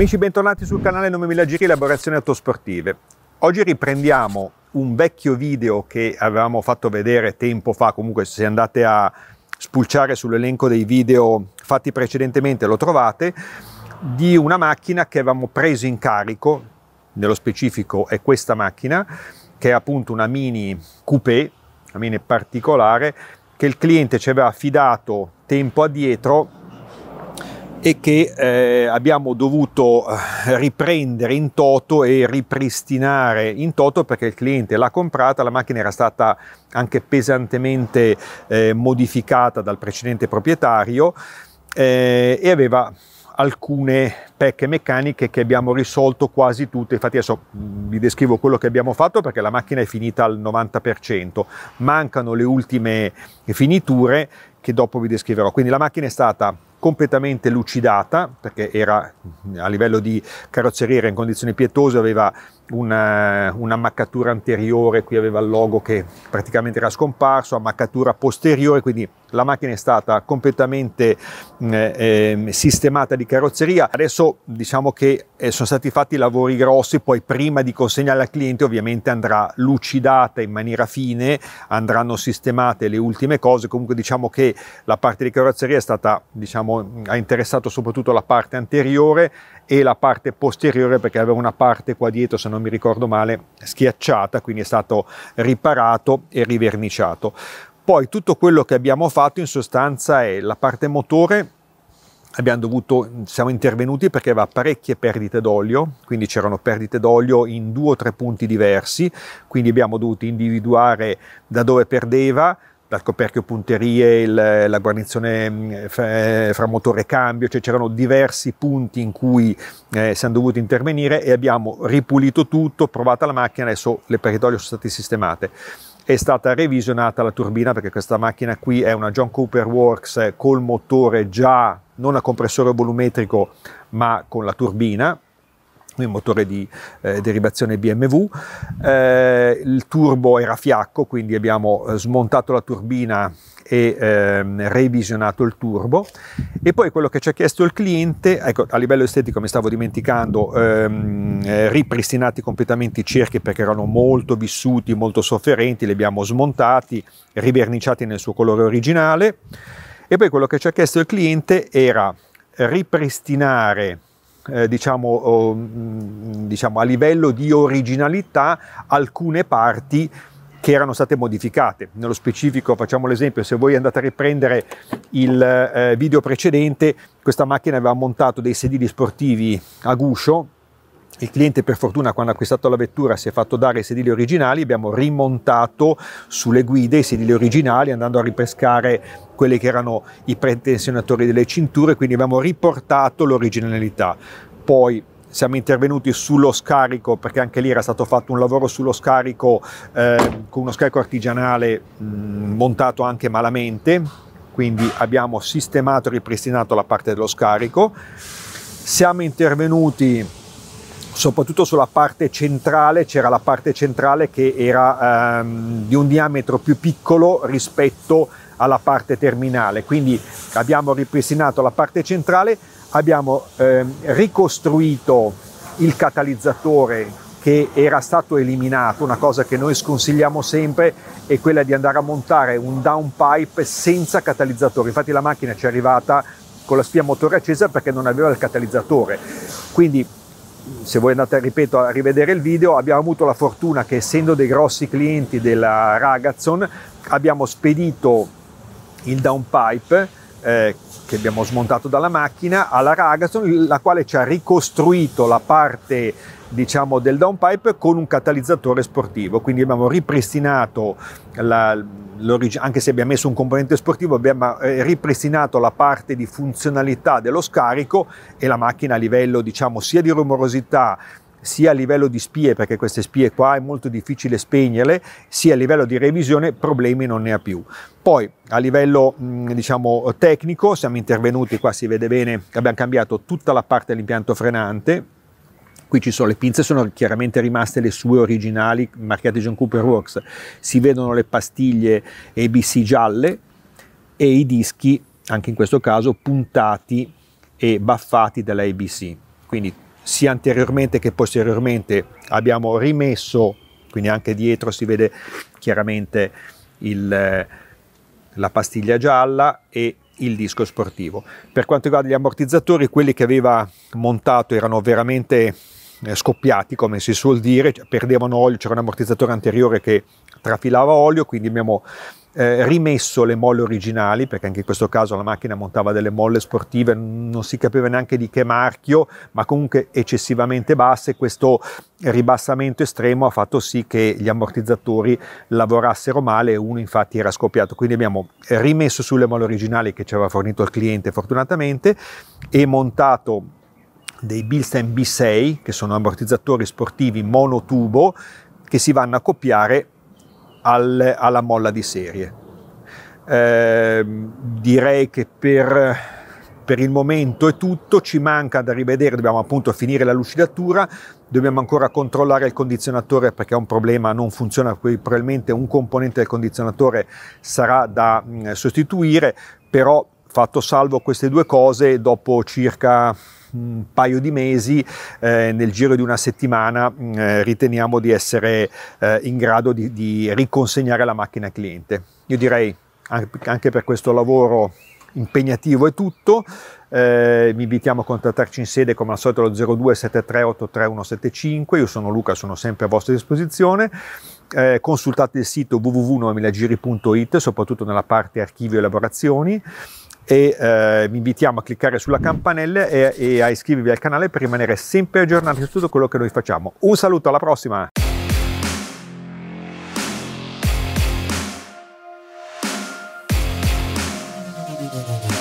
Amici bentornati sul canale 9000 Giri Elaborazioni Autosportive. Oggi riprendiamo un vecchio video che avevamo fatto vedere tempo fa, comunque se andate a spulciare sull'elenco dei video fatti precedentemente lo trovate, di una macchina che avevamo preso in carico, nello specifico è questa macchina, che è appunto una mini coupé, una mini particolare, che il cliente ci aveva affidato tempo addietro e che eh, abbiamo dovuto eh, riprendere in toto e ripristinare in toto perché il cliente l'ha comprata, la macchina era stata anche pesantemente eh, modificata dal precedente proprietario eh, e aveva alcune pecche meccaniche che abbiamo risolto quasi tutte, infatti adesso mm, vi descrivo quello che abbiamo fatto perché la macchina è finita al 90%, mancano le ultime finiture che dopo vi descriverò, quindi la macchina è stata completamente lucidata perché era a livello di carrozzeria era in condizioni pietose, aveva una, un'ammaccatura anteriore, qui aveva il logo che praticamente era scomparso, ammaccatura posteriore, quindi la macchina è stata completamente eh, sistemata di carrozzeria. Adesso diciamo che eh, sono stati fatti lavori grossi, poi prima di consegnare al cliente ovviamente andrà lucidata in maniera fine, andranno sistemate le ultime cose, comunque diciamo che la parte di carrozzeria è stata diciamo diciamo, ha interessato soprattutto la parte anteriore e la parte posteriore perché aveva una parte qua dietro, se non mi ricordo male, schiacciata, quindi è stato riparato e riverniciato. Poi tutto quello che abbiamo fatto in sostanza è la parte motore Dovuto, siamo intervenuti perché aveva parecchie perdite d'olio, quindi c'erano perdite d'olio in due o tre punti diversi, quindi abbiamo dovuto individuare da dove perdeva, dal coperchio punterie, il, la guarnizione mm, fra, eh, fra motore e cambio, cioè c'erano diversi punti in cui eh, siamo dovuti intervenire e abbiamo ripulito tutto, provata la macchina, adesso le paritorie sono state sistemate. È stata revisionata la turbina perché questa macchina qui è una John Cooper Works col motore già non a compressore volumetrico ma con la turbina il motore di eh, derivazione BMW, eh, il turbo era fiacco, quindi abbiamo eh, smontato la turbina e ehm, revisionato il turbo e poi quello che ci ha chiesto il cliente, ecco a livello estetico mi stavo dimenticando, ehm, eh, ripristinati completamente i cerchi perché erano molto vissuti, molto sofferenti, li abbiamo smontati, riverniciati nel suo colore originale e poi quello che ci ha chiesto il cliente era ripristinare eh, diciamo, oh, diciamo, a livello di originalità alcune parti che erano state modificate. Nello specifico, facciamo l'esempio, se voi andate a riprendere il eh, video precedente, questa macchina aveva montato dei sedili sportivi a guscio, il cliente per fortuna quando ha acquistato la vettura si è fatto dare i sedili originali, abbiamo rimontato sulle guide i sedili originali andando a ripescare quelli che erano i pretensionatori delle cinture, quindi abbiamo riportato l'originalità. Poi siamo intervenuti sullo scarico perché anche lì era stato fatto un lavoro sullo scarico eh, con uno scarico artigianale mh, montato anche malamente, quindi abbiamo sistemato e ripristinato la parte dello scarico. Siamo intervenuti soprattutto sulla parte centrale c'era la parte centrale che era ehm, di un diametro più piccolo rispetto alla parte terminale, quindi abbiamo ripristinato la parte centrale, abbiamo ehm, ricostruito il catalizzatore che era stato eliminato, una cosa che noi sconsigliamo sempre è quella di andare a montare un downpipe senza catalizzatore, infatti la macchina ci è arrivata con la spia motore accesa perché non aveva il catalizzatore, quindi se voi andate, ripeto, a rivedere il video, abbiamo avuto la fortuna che essendo dei grossi clienti della Ragazzon abbiamo spedito il downpipe eh, che abbiamo smontato dalla macchina alla Ragazon, la quale ci ha ricostruito la parte diciamo, del downpipe con un catalizzatore sportivo. Quindi abbiamo ripristinato, la, anche se abbiamo messo un componente sportivo, abbiamo eh, ripristinato la parte di funzionalità dello scarico e la macchina a livello diciamo, sia di rumorosità sia a livello di spie, perché queste spie qua è molto difficile spegnerle, sia a livello di revisione problemi non ne ha più. Poi a livello diciamo, tecnico siamo intervenuti, qua si vede bene, abbiamo cambiato tutta la parte dell'impianto frenante, qui ci sono le pinze sono chiaramente rimaste le sue originali marchiate John Cooper Works si vedono le pastiglie ABC gialle e i dischi anche in questo caso puntati e baffati dalla ABC quindi sia anteriormente che posteriormente abbiamo rimesso, quindi anche dietro si vede chiaramente il, la pastiglia gialla e il disco sportivo. Per quanto riguarda gli ammortizzatori, quelli che aveva montato erano veramente eh, scoppiati, come si suol dire, cioè, perdevano olio, c'era un ammortizzatore anteriore che trafilava olio, quindi abbiamo eh, rimesso le molle originali, perché anche in questo caso la macchina montava delle molle sportive, non si capiva neanche di che marchio, ma comunque eccessivamente basse, questo ribassamento estremo ha fatto sì che gli ammortizzatori lavorassero male uno infatti era scoppiato, quindi abbiamo rimesso sulle molle originali che ci aveva fornito il cliente fortunatamente e montato dei Bilstein B6, che sono ammortizzatori sportivi monotubo, che si vanno a copiare al, alla molla di serie. Eh, direi che per, per, il momento è tutto, ci manca da rivedere, dobbiamo appunto finire la lucidatura, dobbiamo ancora controllare il condizionatore perché è un problema, non funziona, qui probabilmente un componente del condizionatore sarà da sostituire, però Fatto salvo queste due cose, dopo circa un mm, paio di mesi, eh, nel giro di una settimana, mm, eh, riteniamo di essere eh, in grado di, di, riconsegnare la macchina al cliente. Io direi anche per questo lavoro impegnativo è tutto, vi eh, invitiamo a contattarci in sede come al solito allo 0273833175, io sono Luca, sono sempre a vostra disposizione. Eh, consultate il sito www.9000giri.it soprattutto nella parte archivio e elaborazioni e eh, vi invitiamo a cliccare sulla campanella e, e a iscrivervi al canale per rimanere sempre aggiornati su tutto quello che noi facciamo. Un saluto, alla prossima! Thank you.